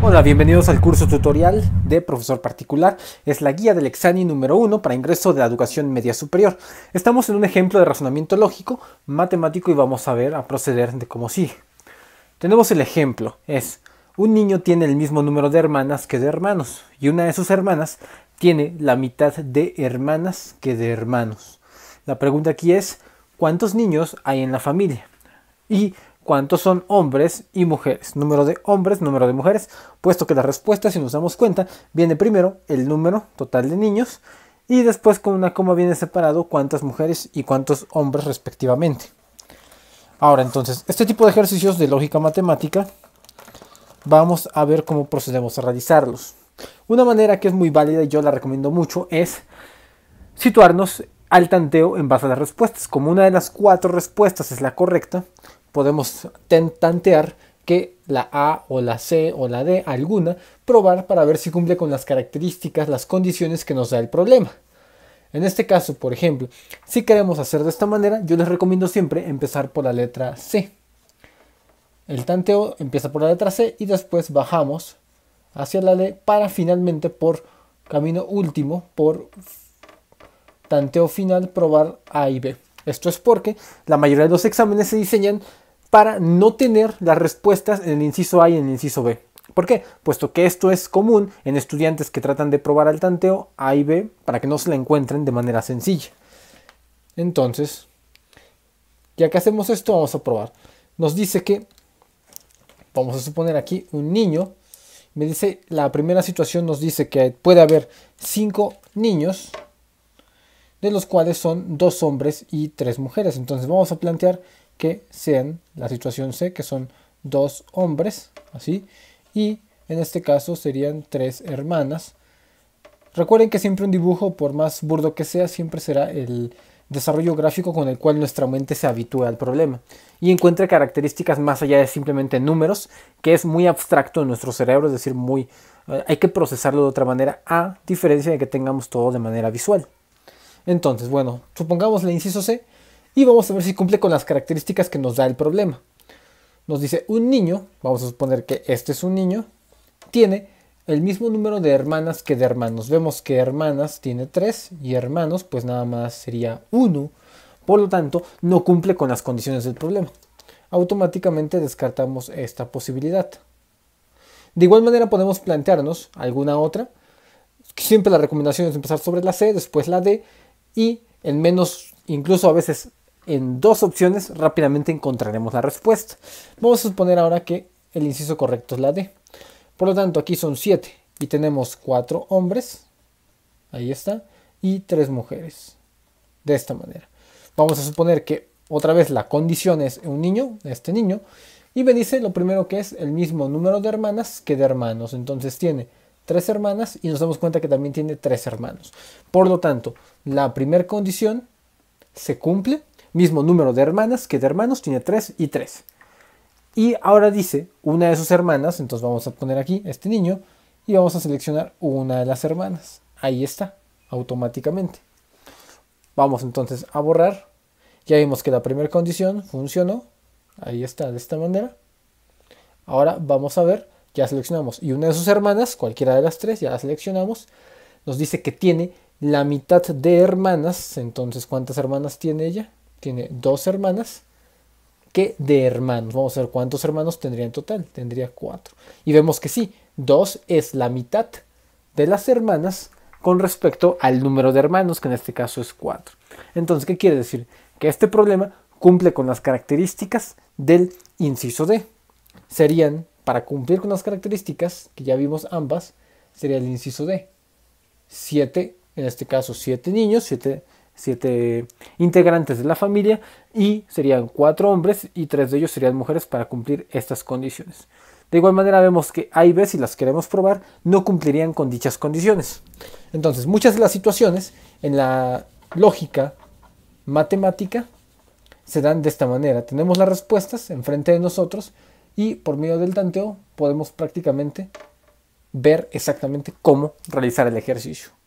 Hola, bienvenidos al curso tutorial de Profesor Particular. Es la guía del examen número 1 para ingreso de la educación media superior. Estamos en un ejemplo de razonamiento lógico, matemático y vamos a ver a proceder de cómo sigue. Tenemos el ejemplo, es un niño tiene el mismo número de hermanas que de hermanos y una de sus hermanas tiene la mitad de hermanas que de hermanos. La pregunta aquí es, ¿cuántos niños hay en la familia? Y cuántos son hombres y mujeres. Número de hombres, número de mujeres, puesto que la respuesta, si nos damos cuenta, viene primero el número total de niños y después con una coma viene separado cuántas mujeres y cuántos hombres respectivamente. Ahora entonces, este tipo de ejercicios de lógica matemática, vamos a ver cómo procedemos a realizarlos. Una manera que es muy válida y yo la recomiendo mucho es situarnos al tanteo en base a las respuestas. Como una de las cuatro respuestas es la correcta, podemos tantear que la A o la C o la D, alguna, probar para ver si cumple con las características, las condiciones que nos da el problema. En este caso, por ejemplo, si queremos hacer de esta manera, yo les recomiendo siempre empezar por la letra C. El tanteo empieza por la letra C y después bajamos hacia la D para finalmente por camino último, por tanteo final, probar A y B. Esto es porque la mayoría de los exámenes se diseñan para no tener las respuestas en el inciso A y en el inciso B. ¿Por qué? Puesto que esto es común en estudiantes que tratan de probar al tanteo A y B para que no se la encuentren de manera sencilla. Entonces, ya que hacemos esto, vamos a probar. Nos dice que, vamos a suponer aquí un niño, me dice, la primera situación nos dice que puede haber cinco niños, de los cuales son dos hombres y tres mujeres. Entonces vamos a plantear que sean la situación C, que son dos hombres, así, y en este caso serían tres hermanas. Recuerden que siempre un dibujo, por más burdo que sea, siempre será el desarrollo gráfico con el cual nuestra mente se habitúa al problema y encuentra características más allá de simplemente números, que es muy abstracto en nuestro cerebro, es decir, muy eh, hay que procesarlo de otra manera a diferencia de que tengamos todo de manera visual. Entonces, bueno, supongamos el inciso C y vamos a ver si cumple con las características que nos da el problema. Nos dice un niño, vamos a suponer que este es un niño, tiene el mismo número de hermanas que de hermanos. Vemos que hermanas tiene 3 y hermanos pues nada más sería 1. Por lo tanto, no cumple con las condiciones del problema. Automáticamente descartamos esta posibilidad. De igual manera podemos plantearnos alguna otra. Siempre la recomendación es empezar sobre la C, después la D y en menos incluso a veces en dos opciones, rápidamente encontraremos la respuesta. Vamos a suponer ahora que el inciso correcto es la D. Por lo tanto, aquí son 7 y tenemos 4 hombres, ahí está, y 3 mujeres. De esta manera. Vamos a suponer que otra vez la condición es un niño, este niño, y me dice lo primero que es el mismo número de hermanas que de hermanos. Entonces tiene tres hermanas y nos damos cuenta que también tiene tres hermanos. Por lo tanto, la primera condición se cumple. Mismo número de hermanas que de hermanos, tiene 3 y 3. Y ahora dice una de sus hermanas, entonces vamos a poner aquí este niño y vamos a seleccionar una de las hermanas. Ahí está, automáticamente. Vamos entonces a borrar. Ya vimos que la primera condición funcionó. Ahí está, de esta manera. Ahora vamos a ver, ya seleccionamos. Y una de sus hermanas, cualquiera de las tres, ya la seleccionamos. Nos dice que tiene la mitad de hermanas, entonces ¿cuántas hermanas tiene ella? Tiene dos hermanas que de hermanos. Vamos a ver cuántos hermanos tendría en total. Tendría cuatro. Y vemos que sí, dos es la mitad de las hermanas con respecto al número de hermanos, que en este caso es cuatro. Entonces, ¿qué quiere decir? Que este problema cumple con las características del inciso D. Serían, para cumplir con las características que ya vimos ambas, sería el inciso D. 7 en este caso siete niños, siete, integrantes de la familia y serían cuatro hombres y tres de ellos serían mujeres para cumplir estas condiciones. De igual manera vemos que A y B, si las queremos probar, no cumplirían con dichas condiciones. Entonces, muchas de las situaciones en la lógica matemática se dan de esta manera. Tenemos las respuestas enfrente de nosotros y por medio del tanteo podemos prácticamente ver exactamente cómo realizar el ejercicio.